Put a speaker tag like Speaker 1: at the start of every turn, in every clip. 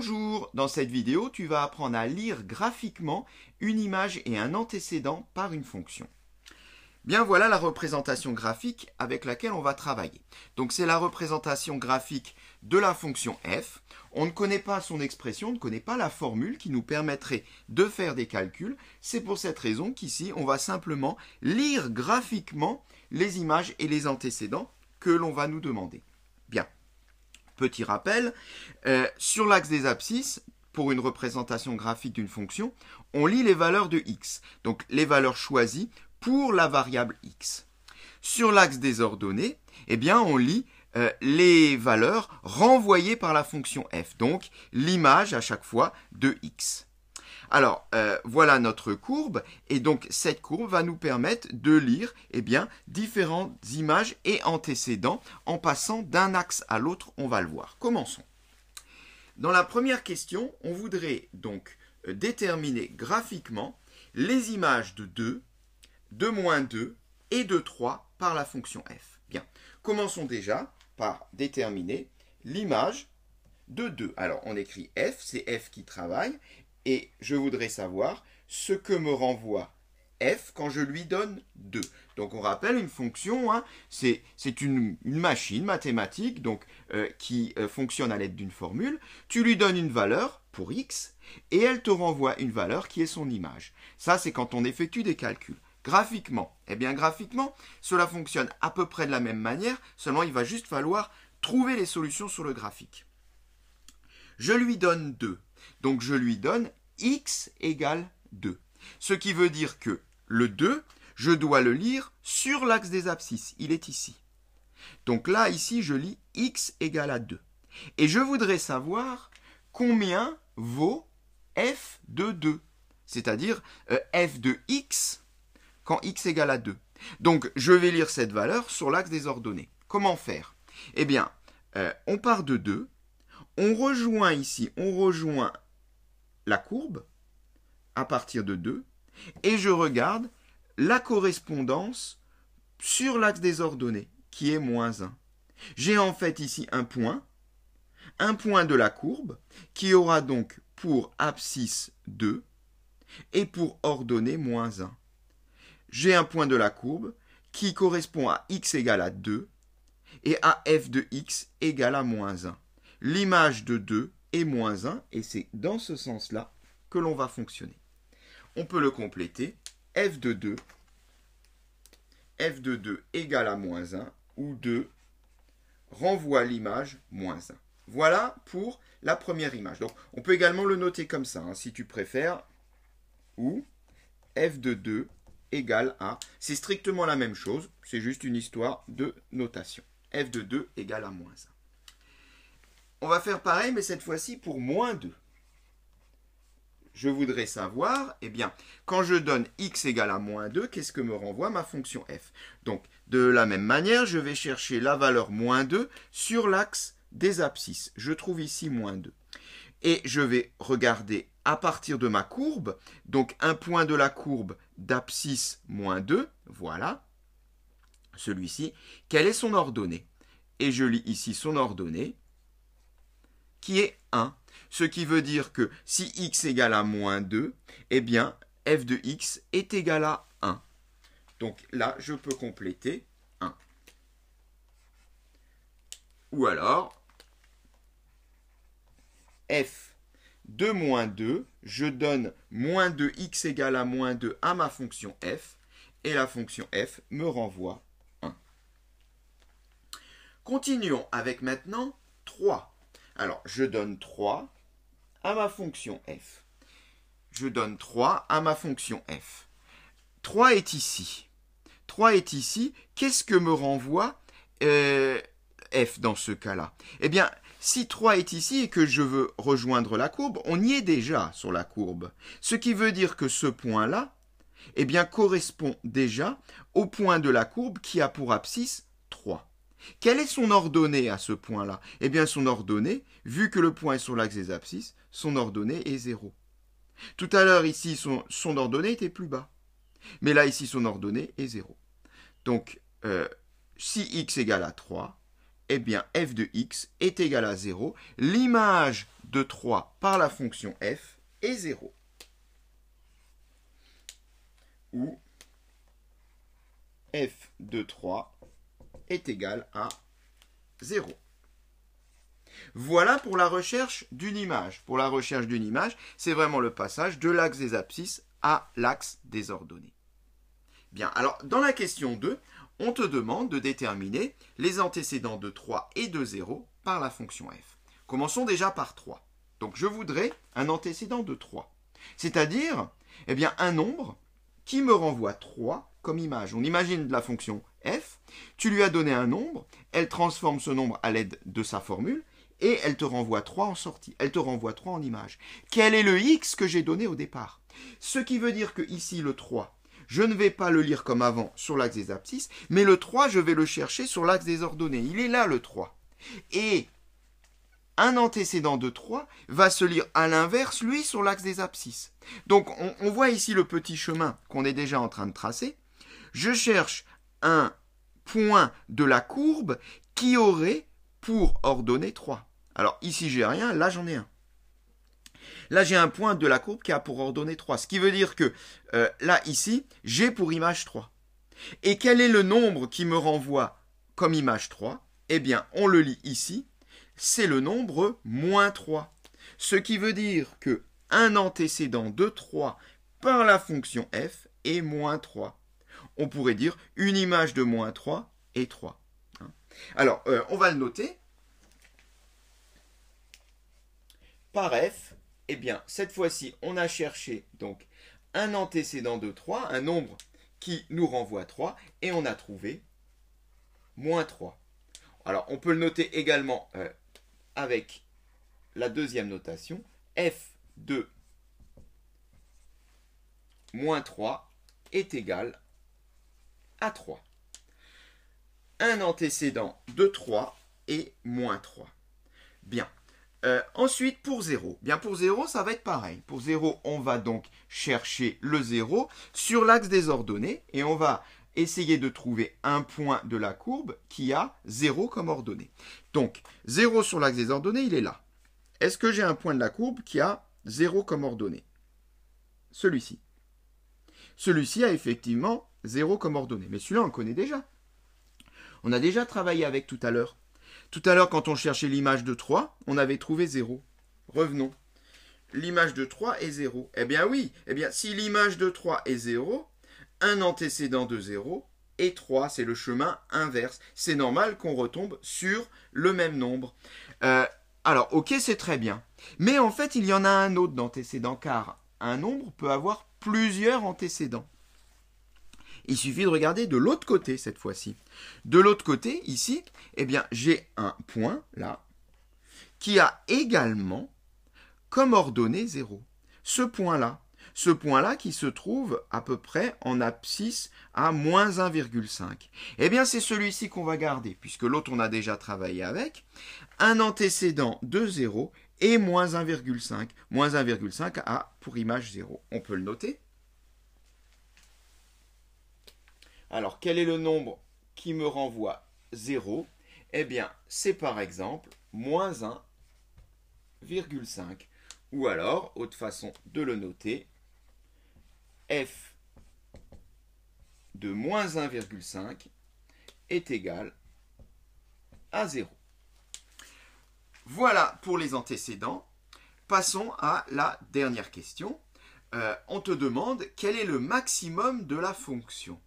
Speaker 1: Bonjour, dans cette vidéo tu vas apprendre à lire graphiquement une image et un antécédent par une fonction. Bien voilà la représentation graphique avec laquelle on va travailler. Donc c'est la représentation graphique de la fonction f. On ne connaît pas son expression, on ne connaît pas la formule qui nous permettrait de faire des calculs. C'est pour cette raison qu'ici on va simplement lire graphiquement les images et les antécédents que l'on va nous demander. Bien petit rappel, euh, sur l'axe des abscisses, pour une représentation graphique d'une fonction, on lit les valeurs de x, donc les valeurs choisies pour la variable x. Sur l'axe des ordonnées, eh bien, on lit euh, les valeurs renvoyées par la fonction f, donc l'image à chaque fois de x. Alors, euh, voilà notre courbe, et donc cette courbe va nous permettre de lire eh bien, différentes images et antécédents en passant d'un axe à l'autre, on va le voir. Commençons. Dans la première question, on voudrait donc euh, déterminer graphiquement les images de 2, de moins 2 et de 3 par la fonction f. Bien, commençons déjà par déterminer l'image de 2. Alors, on écrit f, c'est f qui travaille, et je voudrais savoir ce que me renvoie f quand je lui donne 2. Donc on rappelle une fonction, hein. c'est une, machine mathématique donc, euh, qui euh, fonctionne à l'aide d'une formule. Tu lui donnes une valeur pour x et elle te renvoie une valeur qui est son image. Ça c'est quand on effectue des calculs. Graphiquement, eh bien graphiquement, cela fonctionne à peu près de la même manière, seulement il va juste falloir trouver les solutions sur le graphique. Je lui donne 2. Donc je lui donne x égale 2. Ce qui veut dire que le 2, je dois le lire sur l'axe des abscisses. Il est ici. Donc là, ici, je lis x égale à 2. Et je voudrais savoir combien vaut f de 2, c'est-à-dire euh, f de x quand x égale à 2. Donc je vais lire cette valeur sur l'axe des ordonnées. Comment faire Eh bien, euh, on part de 2, on rejoint ici, on rejoint la courbe à partir de 2 et je regarde la correspondance sur l'axe des ordonnées qui est moins 1. J'ai en fait ici un point, un point de la courbe qui aura donc pour abscisse 2 et pour ordonnée moins 1. J'ai un point de la courbe qui correspond à x égale à 2 et à f de x égale à moins 1 l'image de 2 est moins 1, et c'est dans ce sens-là que l'on va fonctionner. On peut le compléter, f de 2, f de 2 égale à moins 1, ou 2 renvoie l'image moins 1. Voilà pour la première image. Donc, on peut également le noter comme ça, hein, si tu préfères, ou f de 2 égale à... C'est strictement la même chose, c'est juste une histoire de notation. f de 2 égale à moins 1. On va faire pareil, mais cette fois-ci pour moins 2. Je voudrais savoir, eh bien, quand je donne x égale à moins 2, qu'est-ce que me renvoie ma fonction f Donc, de la même manière, je vais chercher la valeur moins 2 sur l'axe des abscisses. Je trouve ici moins 2. Et je vais regarder à partir de ma courbe, donc un point de la courbe d'abscisse moins 2, voilà, celui-ci, quelle est son ordonnée Et je lis ici son ordonnée, qui est 1. Ce qui veut dire que si x égale à moins 2, eh bien, f de x est égal à 1. Donc là, je peux compléter 1. Ou alors, f de moins 2, je donne moins 2x égale à moins 2 à ma fonction f, et la fonction f me renvoie 1. Continuons avec maintenant 3. Alors, je donne 3 à ma fonction f. Je donne 3 à ma fonction f. 3 est ici. 3 est ici. Qu'est-ce que me renvoie euh, f dans ce cas-là Eh bien, si 3 est ici et que je veux rejoindre la courbe, on y est déjà sur la courbe. Ce qui veut dire que ce point-là, eh bien, correspond déjà au point de la courbe qui a pour abscisse quelle est son ordonnée à ce point-là Eh bien, son ordonnée, vu que le point est sur l'axe des abscisses, son ordonnée est 0. Tout à l'heure, ici, son, ordonnée était plus bas. Mais là, ici, son ordonnée est 0. Donc, euh, si x égale à 3, eh bien, f de x est égal à 0. L'image de 3 par la fonction f est 0. Ou f de 3 est égal à 0. Voilà pour la recherche d'une image. Pour la recherche d'une image, c'est vraiment le passage de l'axe des abscisses à l'axe des ordonnées. Bien, alors dans la question 2, on te demande de déterminer les antécédents de 3 et de 0 par la fonction f. Commençons déjà par 3. Donc je voudrais un antécédent de 3. C'est-à-dire, eh bien, un nombre qui me renvoie 3 comme image. On imagine la fonction tu lui as donné un nombre, elle transforme ce nombre à l'aide de sa formule, et elle te renvoie 3 en sortie, elle te renvoie 3 en image. Quel est le x que j'ai donné au départ Ce qui veut dire que ici le 3, je ne vais pas le lire comme avant sur l'axe des abscisses, mais le 3, je vais le chercher sur l'axe des ordonnées. Il est là le 3. Et un antécédent de 3 va se lire à l'inverse, lui, sur l'axe des abscisses. Donc on, on voit ici le petit chemin qu'on est déjà en train de tracer. Je cherche un point de la courbe qui aurait pour ordonnée 3. Alors ici j'ai rien, là j'en ai un. Là j'ai un point de la courbe qui a pour ordonnée 3. Ce qui veut dire que euh, là ici j'ai pour image 3. Et quel est le nombre qui me renvoie comme image 3 Eh bien on le lit ici, c'est le nombre moins 3. Ce qui veut dire que un antécédent de 3 par la fonction f est moins 3 on pourrait dire une image de moins 3 et 3. Hein. Alors, euh, on va le noter. Par F, eh bien, cette fois-ci, on a cherché donc un antécédent de 3, un nombre qui nous renvoie 3, et on a trouvé moins 3. Alors, on peut le noter également euh, avec la deuxième notation, f de moins 3 est égal à à 3. Un antécédent de 3 et moins 3. Bien. Euh, ensuite, pour 0. Bien, pour 0, ça va être pareil. Pour 0, on va donc chercher le 0 sur l'axe des ordonnées et on va essayer de trouver un point de la courbe qui a 0 comme ordonnée. Donc, 0 sur l'axe des ordonnées, il est là. Est-ce que j'ai un point de la courbe qui a 0 comme ordonnée Celui-ci. Celui-ci a effectivement 0 comme ordonnée. Mais celui-là, on le connaît déjà. On a déjà travaillé avec tout à l'heure. Tout à l'heure, quand on cherchait l'image de 3, on avait trouvé 0. Revenons. L'image de 3 est 0. Eh bien oui, eh bien si l'image de 3 est 0, un antécédent de 0 est 3, c'est le chemin inverse. C'est normal qu'on retombe sur le même nombre. Euh, alors, ok, c'est très bien. Mais en fait, il y en a un autre d'antécédent, car un nombre peut avoir plusieurs antécédents. Il suffit de regarder de l'autre côté cette fois-ci. De l'autre côté, ici, eh bien, j'ai un point, là, qui a également comme ordonnée 0. Ce point-là, ce point-là qui se trouve à peu près en abscisse à moins 1,5. Eh bien, c'est celui-ci qu'on va garder, puisque l'autre, on a déjà travaillé avec. Un antécédent de 0 et moins 1,5. Moins 1,5 a pour image 0. On peut le noter. Alors, quel est le nombre qui me renvoie 0 Eh bien, c'est par exemple moins 1,5. Ou alors, autre façon de le noter, f de moins 1,5 est égal à 0. Voilà pour les antécédents. Passons à la dernière question. Euh, on te demande quel est le maximum de la fonction.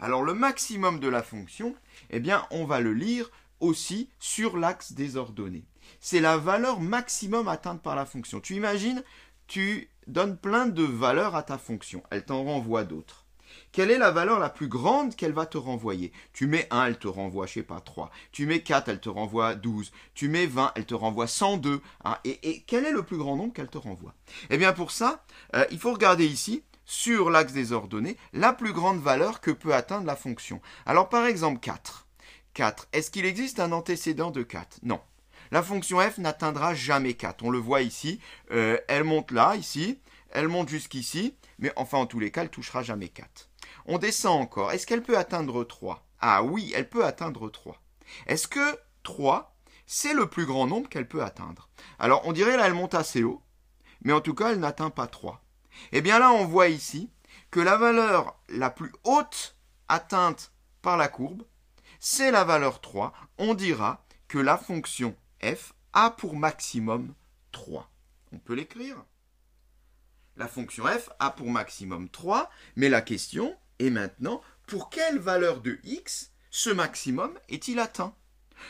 Speaker 1: Alors le maximum de la fonction, eh bien, on va le lire aussi sur l'axe des ordonnées. C'est la valeur maximum atteinte par la fonction. Tu imagines, tu donnes plein de valeurs à ta fonction. Elle t'en renvoie d'autres. Quelle est la valeur la plus grande qu'elle va te renvoyer Tu mets 1, elle te renvoie, je sais pas, 3. Tu mets 4, elle te renvoie 12. Tu mets 20, elle te renvoie 102. Ah, et, quel est le plus grand nombre qu'elle te renvoie Eh bien pour ça, euh, il faut regarder ici sur l'axe des ordonnées la plus grande valeur que peut atteindre la fonction. Alors par exemple 4. 4. Est-ce qu'il existe un antécédent de 4 Non. La fonction f n'atteindra jamais 4. On le voit ici. Euh, elle monte là, ici. Elle monte jusqu'ici. Mais enfin, en tous les cas, elle touchera jamais 4. On descend encore. Est-ce qu'elle peut atteindre 3 Ah oui, elle peut atteindre 3. Est-ce que 3, c'est le plus grand nombre qu'elle peut atteindre Alors, on dirait là, elle monte assez haut. Mais en tout cas, elle n'atteint pas 3. Eh bien là, on voit ici que la valeur la plus haute atteinte par la courbe, c'est la valeur 3. On dira que la fonction f a pour maximum 3. On peut l'écrire. La fonction f a pour maximum 3, mais la question est maintenant pour quelle valeur de x ce maximum est-il atteint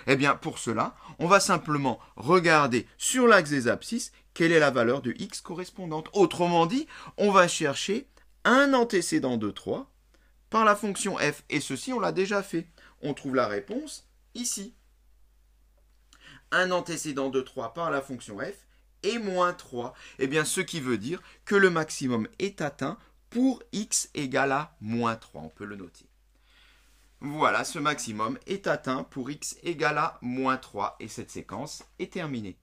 Speaker 1: Eh bien, pour cela, on va simplement regarder sur l'axe des abscisses quelle est la valeur de x correspondante. Autrement dit, on va chercher un antécédent de 3 par la fonction f. Et ceci, on l'a déjà fait. On trouve la réponse ici. Un antécédent de 3 par la fonction f est moins 3. Et eh bien, ce qui veut dire que le maximum est atteint pour x égale à moins 3. On peut le noter. Voilà, ce maximum est atteint pour x égale à moins 3 et cette séquence est terminée.